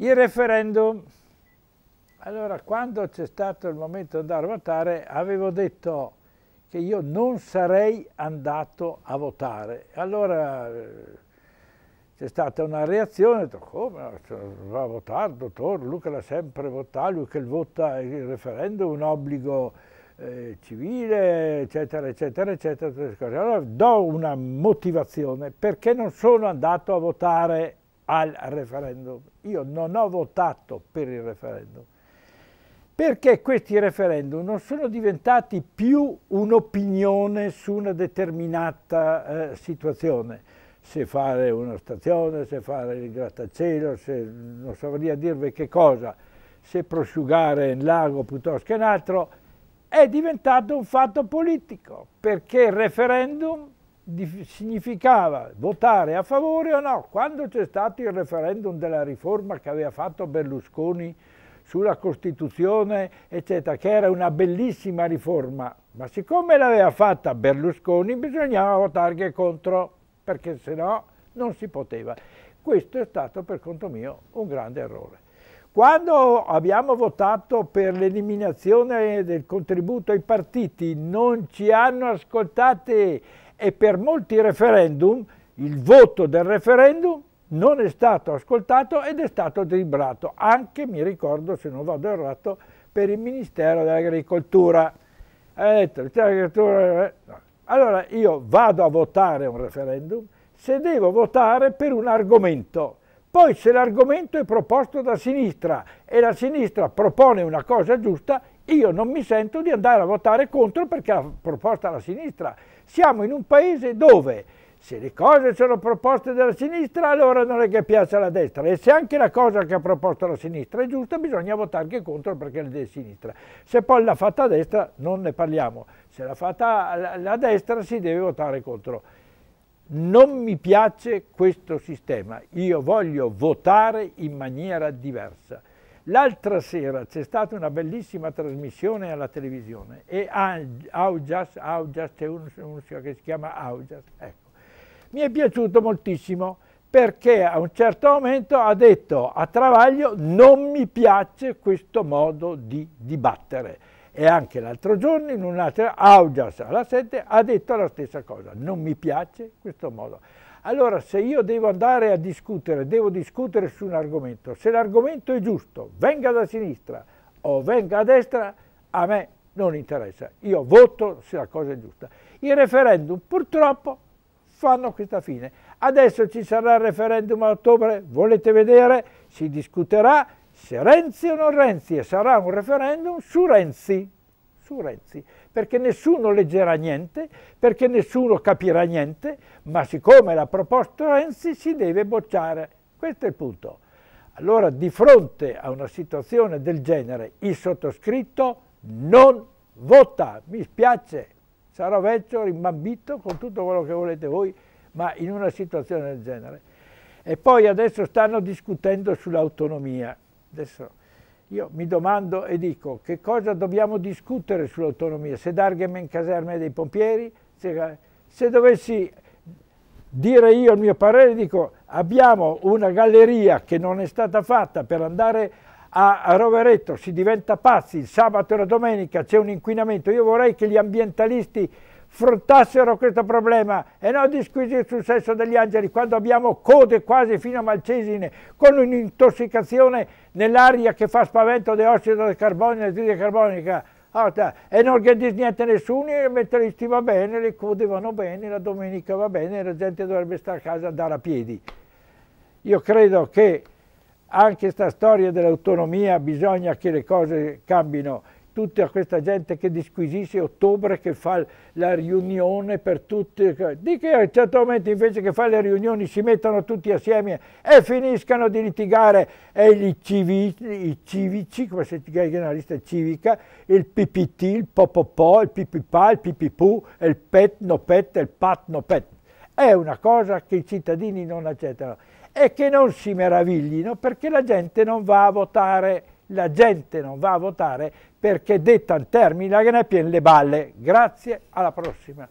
Il referendum. Allora, quando c'è stato il momento di andare a votare, avevo detto che io non sarei andato a votare. Allora eh, c'è stata una reazione, ho detto come cioè, va a votare, dottor, Luca l'ha sempre votato, lui che vota il referendum è un obbligo eh, civile, eccetera, eccetera, eccetera. Allora do una motivazione perché non sono andato a votare al referendum io non ho votato per il referendum, perché questi referendum non sono diventati più un'opinione su una determinata eh, situazione, se fare una stazione, se fare il grattacielo, se non saprei dirvi che cosa, se prosciugare un lago piuttosto che un altro, è diventato un fatto politico, perché il referendum significava votare a favore o no. Quando c'è stato il referendum della riforma che aveva fatto Berlusconi sulla Costituzione, eccetera, che era una bellissima riforma, ma siccome l'aveva fatta Berlusconi bisognava votare anche contro, perché se no non si poteva. Questo è stato per conto mio un grande errore. Quando abbiamo votato per l'eliminazione del contributo ai partiti non ci hanno ascoltati e per molti referendum il voto del referendum non è stato ascoltato ed è stato deliberato, anche, mi ricordo, se non vado errato, per il Ministero dell'Agricoltura. Allora io vado a votare un referendum se devo votare per un argomento. Poi se l'argomento è proposto da sinistra e la sinistra propone una cosa giusta, io non mi sento di andare a votare contro perché ha proposto la sinistra. Siamo in un paese dove se le cose sono proposte dalla sinistra allora non è che piace la destra e se anche la cosa che ha proposto la sinistra è giusta bisogna votare anche contro perché è di sinistra. Se poi l'ha fatta a destra non ne parliamo, se l'ha fatta la destra si deve votare contro. Non mi piace questo sistema, io voglio votare in maniera diversa. L'altra sera c'è stata una bellissima trasmissione alla televisione e Augias, Augias c'è uno, uno che si chiama Augias, ecco. Mi è piaciuto moltissimo perché a un certo momento ha detto a Travaglio non mi piace questo modo di dibattere. E anche l'altro giorno in un'altra, Augias alla 7 ha detto la stessa cosa, non mi piace questo modo. Allora se io devo andare a discutere, devo discutere su un argomento, se l'argomento è giusto, venga da sinistra o venga a destra, a me non interessa, io voto se la cosa è giusta. I referendum purtroppo fanno questa fine. Adesso ci sarà il referendum a ottobre, volete vedere? Si discuterà se Renzi o non Renzi e sarà un referendum su Renzi su Renzi, perché nessuno leggerà niente, perché nessuno capirà niente, ma siccome l'ha proposto Renzi si deve bocciare. Questo è il punto. Allora di fronte a una situazione del genere il sottoscritto non vota, mi spiace, sarò vecchio, rimbambito con tutto quello che volete voi, ma in una situazione del genere. E poi adesso stanno discutendo sull'autonomia. Adesso io mi domando e dico che cosa dobbiamo discutere sull'autonomia, se Dargemen caserme dei pompieri, se, se, dovessi dire io il mio parere dico abbiamo una galleria che non è stata fatta per andare a, a Roveretto, si diventa pazzi, il sabato e la domenica c'è un inquinamento, io vorrei che gli ambientalisti fruttassero questo problema e non disquisire sul sesso degli angeli quando abbiamo code quasi fino a Malcesine con un'intossicazione nell'aria che fa spavento di ossido di carbonio e di carbonica e non gradisce niente a nessuno e mentre gli va bene, le code vanno bene, la domenica va bene, la gente dovrebbe stare a casa e andare a piedi. Io credo che anche questa storia dell'autonomia bisogna che le cose cambino tutta questa gente che disquisisce ottobre che fa la riunione per tutti, di che a un certo momento invece che fare le riunioni si mettono tutti assieme e finiscano di litigare e gli civici, i civici come si chiama la lista civica, il PPT, il popopò, il pipipà, il pipipù, il pet no pet, il pat no pet. È una cosa che i cittadini non accettano e che non si meraviglino perché la gente non va a votare la gente non va a votare perché detta in termini laganè pieno le balle. Grazie, alla prossima.